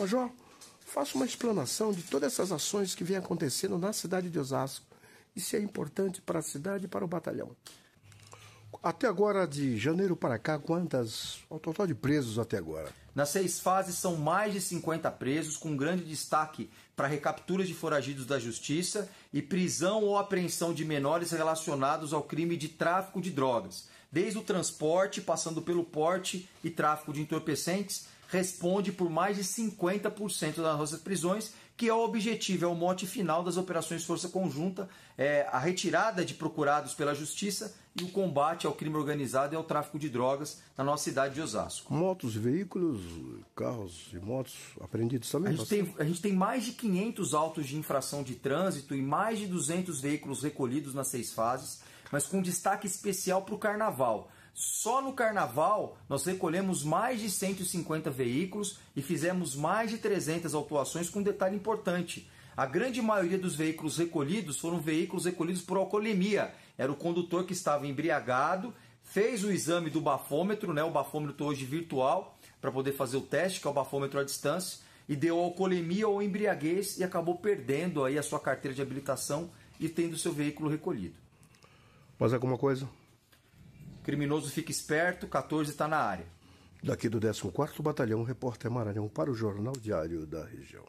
Major, faça uma explanação de todas essas ações que vêm acontecendo na cidade de Osasco. Isso é importante para a cidade e para o batalhão. Até agora, de janeiro para cá, quantas. o total de presos até agora? Nas seis fases são mais de 50 presos, com grande destaque para recapturas de foragidos da justiça e prisão ou apreensão de menores relacionados ao crime de tráfico de drogas, desde o transporte, passando pelo porte e tráfico de entorpecentes, responde por mais de 50% das nossas prisões, que é o objetivo, é o mote final das operações Força Conjunta, é a retirada de procurados pela justiça e o combate ao crime organizado e ao tráfico de drogas na nossa cidade de Osasco. Motos, veículos, carros e motos apreendidos também? A gente, tem, a gente tem mais de 500 autos de infração de trânsito e mais de 200 veículos recolhidos nas seis fases, mas com destaque especial para o carnaval só no carnaval nós recolhemos mais de 150 veículos e fizemos mais de 300 autuações com um detalhe importante. A grande maioria dos veículos recolhidos foram veículos recolhidos por alcoolemia. Era o condutor que estava embriagado, fez o exame do bafômetro, né, o bafômetro hoje virtual, para poder fazer o teste, que é o bafômetro à distância, e deu alcoolemia ou embriaguez e acabou perdendo aí a sua carteira de habilitação e tendo seu veículo recolhido. Mais é alguma coisa? Criminoso fica esperto, 14 está na área. Daqui do 14º Batalhão, repórter Maranhão para o Jornal Diário da Região.